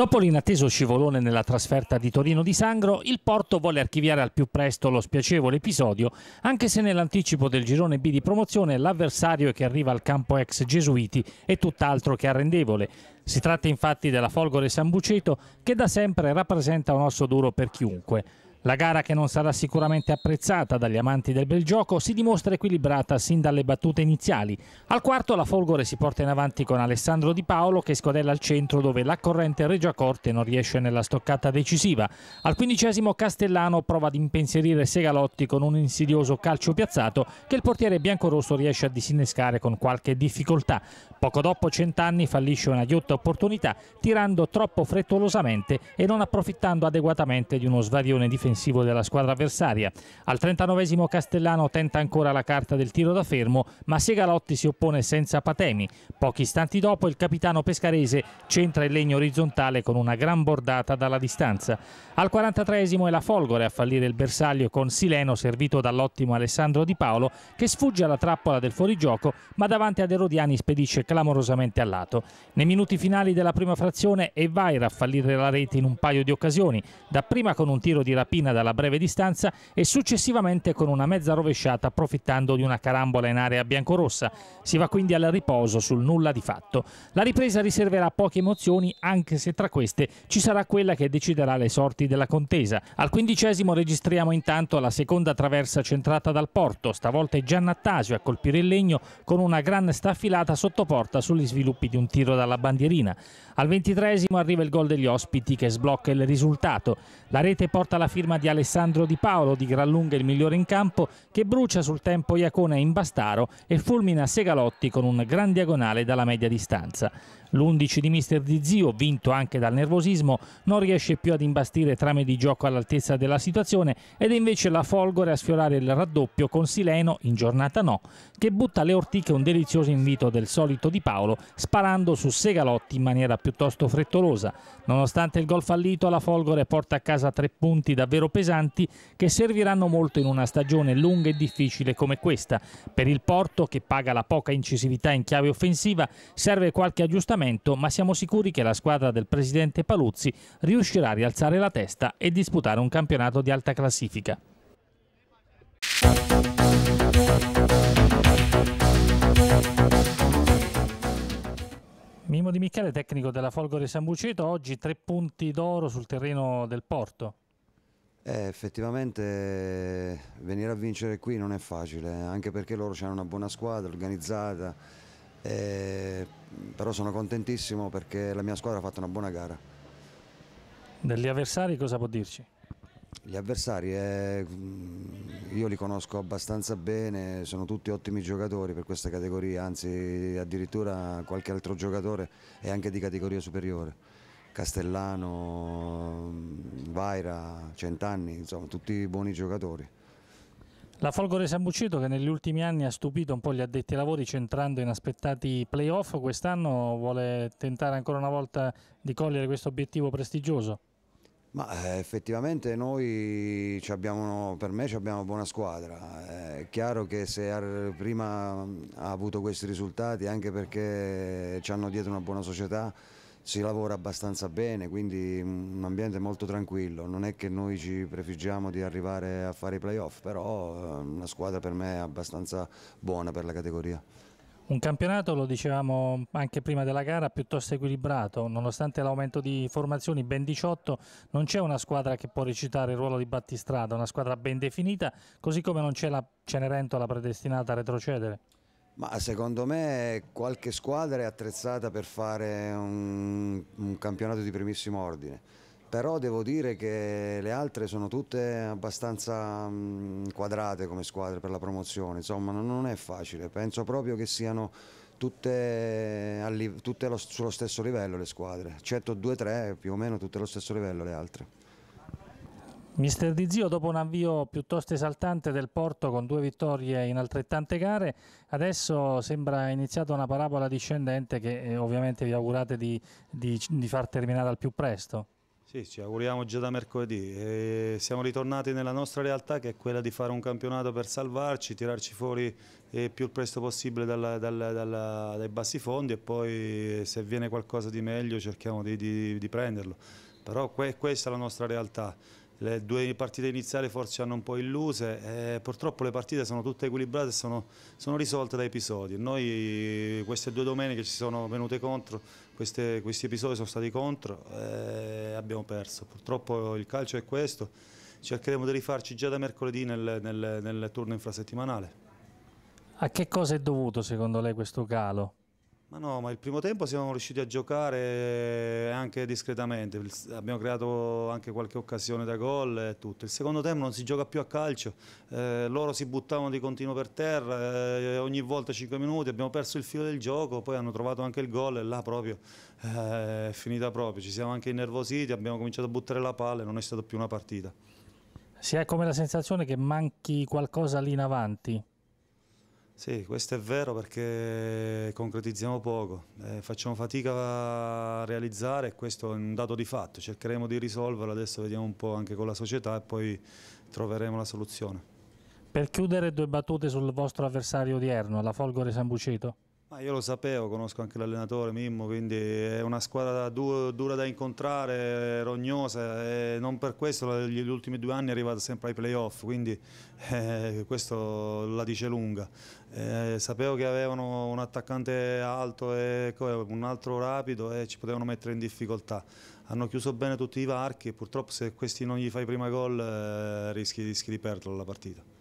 Dopo l'inatteso scivolone nella trasferta di Torino di Sangro, il Porto vuole archiviare al più presto lo spiacevole episodio, anche se nell'anticipo del girone B di promozione l'avversario che arriva al campo ex Gesuiti è tutt'altro che arrendevole. Si tratta infatti della Folgore San Buceto che da sempre rappresenta un osso duro per chiunque. La gara, che non sarà sicuramente apprezzata dagli amanti del bel gioco, si dimostra equilibrata sin dalle battute iniziali. Al quarto la Folgore si porta in avanti con Alessandro Di Paolo che scodella al centro dove la corrente Regia Corte non riesce nella stoccata decisiva. Al quindicesimo Castellano prova ad impensierire Segalotti con un insidioso calcio piazzato che il portiere biancorosso riesce a disinnescare con qualche difficoltà. Poco dopo Centanni fallisce una ghiotta opportunità tirando troppo frettolosamente e non approfittando adeguatamente di uno svarione difensivo difensivo della squadra avversaria. Al 39 Castellano tenta ancora la carta del tiro da fermo, ma Segalotti si oppone senza patemi. Pochi istanti dopo il capitano pescarese centra il legno orizzontale con una gran bordata dalla distanza. Al 43 è la Folgore a fallire il bersaglio con Sileno servito dall'ottimo Alessandro Di Paolo che sfugge alla trappola del fuorigioco, ma davanti ad Erodiani spedisce clamorosamente a lato. Nei minuti finali della prima frazione è Vaira a fallire la rete in un paio di occasioni, dapprima con un tiro di rapina Martina dalla breve distanza e successivamente con una mezza rovesciata approfittando di una carambola in area biancorossa. Si va quindi al riposo sul nulla di fatto. La ripresa riserverà poche emozioni anche se tra queste ci sarà quella che deciderà le sorti della contesa. Al quindicesimo registriamo intanto la seconda traversa centrata dal porto, stavolta è Gian Giannattasio a colpire il legno con una gran staffilata sottoporta sugli sviluppi di un tiro dalla bandierina. Al ventitresimo arriva il gol degli ospiti che sblocca il risultato. La rete porta la firma prima di Alessandro Di Paolo, di gran lunga il migliore in campo, che brucia sul tempo Iacone in Bastaro e fulmina Segalotti con un gran diagonale dalla media distanza. L'11 di mister Di Zio, vinto anche dal nervosismo, non riesce più ad imbastire trame di gioco all'altezza della situazione ed è invece la Folgore a sfiorare il raddoppio con Sileno, in giornata no, che butta alle ortiche un delizioso invito del solito Di Paolo sparando su Segalotti in maniera piuttosto frettolosa. Nonostante il gol fallito, la Folgore porta a casa tre punti davvero pesanti che serviranno molto in una stagione lunga e difficile come questa. Per il Porto, che paga la poca incisività in chiave offensiva, serve qualche aggiustamento appuntamento, ma siamo sicuri che la squadra del presidente Paluzzi riuscirà a rialzare la testa e disputare un campionato di alta classifica. Mimo Di Michele, tecnico della Folgore San Buceto, oggi tre punti d'oro sul terreno del Porto. Eh, effettivamente venire a vincere qui non è facile, anche perché loro hanno una buona squadra organizzata, eh, però sono contentissimo perché la mia squadra ha fatto una buona gara. Degli avversari cosa può dirci? Gli avversari, eh, io li conosco abbastanza bene, sono tutti ottimi giocatori per questa categoria, anzi addirittura qualche altro giocatore è anche di categoria superiore. Castellano, Vaira, Centanni, insomma tutti buoni giocatori. La Folgore San Buceto che negli ultimi anni ha stupito un po' gli addetti ai lavori centrando inaspettati playoff, quest'anno vuole tentare ancora una volta di cogliere questo obiettivo prestigioso? Ma eh, effettivamente noi abbiamo, per me abbiamo una buona squadra, eh, è chiaro che se prima ha avuto questi risultati anche perché ci hanno dietro una buona società si lavora abbastanza bene, quindi mm, un ambiente molto tranquillo, non è che noi ci prefiggiamo di arrivare a fare i playoff, però eh, una squadra per me è abbastanza buona per la categoria. Un campionato, lo dicevamo anche prima della gara, piuttosto equilibrato, nonostante l'aumento di formazioni, ben 18, non c'è una squadra che può recitare il ruolo di battistrada, una squadra ben definita, così come non c'è la Cenerentola predestinata a retrocedere. Ma secondo me qualche squadra è attrezzata per fare un, un, campionato di primissimo ordine, però devo dire che le altre sono tutte abbastanza quadrate come squadre per la promozione, insomma non, è facile, penso proprio che siano tutte, tutte sullo stesso livello le squadre, eccetto due o tre più o meno tutte allo stesso livello le altre. Mister Di Zio, dopo un avvio piuttosto esaltante del Porto con due vittorie in altrettante gare, adesso sembra iniziata una parabola discendente che eh, ovviamente vi augurate di, di, di far terminare al più presto. Sì, ci auguriamo già da mercoledì. E siamo ritornati nella nostra realtà che è quella di fare un campionato per salvarci, tirarci fuori eh, il più presto possibile dalla, dalla, dalla, dai bassi fondi e poi eh, se viene qualcosa di meglio cerchiamo di, di, di prenderlo. Però que, questa è la nostra realtà le due partite iniziali forse hanno un po' illuse, eh, purtroppo le partite sono tutte equilibrate e sono, sono, risolte da episodi. Noi queste due domeniche ci sono venute contro, queste, questi episodi sono stati contro e eh, abbiamo perso. Purtroppo il calcio è questo, cercheremo di rifarci già da mercoledì nel, nel, nel turno infrasettimanale. A che cosa è dovuto secondo lei questo calo? Ma no, ma il primo tempo siamo riusciti a giocare anche discretamente, abbiamo creato anche qualche occasione da gol e tutto. Il secondo tempo non si gioca più a calcio, eh, loro si buttavano di continuo per terra, eh, ogni volta 5 minuti, abbiamo perso il filo del gioco, poi hanno trovato anche il gol e là proprio eh, è finita proprio, ci siamo anche innervositi, abbiamo cominciato a buttare la palla e non è stata più una partita. Si ha come la sensazione che manchi qualcosa lì in avanti? Sì, questo è vero perché concretizziamo poco, eh, facciamo fatica a realizzare e questo è un dato di fatto, cercheremo di risolverlo, adesso vediamo un po' anche con la società e poi troveremo la soluzione. Per chiudere due battute sul vostro avversario odierno, la Folgore San Buceto. Ma io lo sapevo, conosco anche l'allenatore Mimmo, quindi è una squadra du dura da incontrare, rognosa e non per questo negli ultimi due anni è arrivata sempre ai playoff, quindi eh, questo la dice lunga. Eh, sapevo che avevano un attaccante alto e un altro rapido e ci potevano mettere in difficoltà. Hanno chiuso bene tutti i varchi e purtroppo se questi non gli fai prima gol eh, rischi, rischi di perdere la partita.